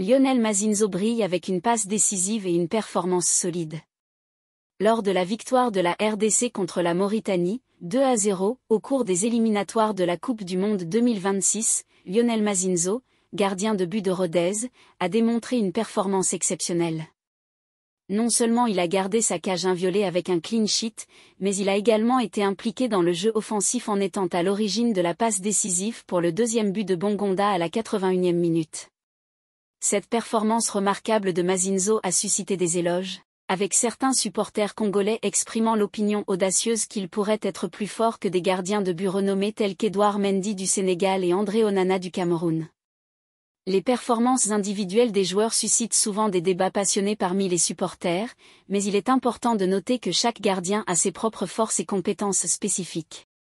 Lionel Mazinzo brille avec une passe décisive et une performance solide. Lors de la victoire de la RDC contre la Mauritanie, 2 à 0, au cours des éliminatoires de la Coupe du Monde 2026, Lionel Mazinzo, gardien de but de Rodez, a démontré une performance exceptionnelle. Non seulement il a gardé sa cage inviolée avec un clean sheet, mais il a également été impliqué dans le jeu offensif en étant à l'origine de la passe décisive pour le deuxième but de Bongonda à la 81e minute. Cette performance remarquable de Mazinzo a suscité des éloges, avec certains supporters congolais exprimant l'opinion audacieuse qu'il pourrait être plus fort que des gardiens de but renommés tels qu'Edouard Mendy du Sénégal et André Onana du Cameroun. Les performances individuelles des joueurs suscitent souvent des débats passionnés parmi les supporters, mais il est important de noter que chaque gardien a ses propres forces et compétences spécifiques.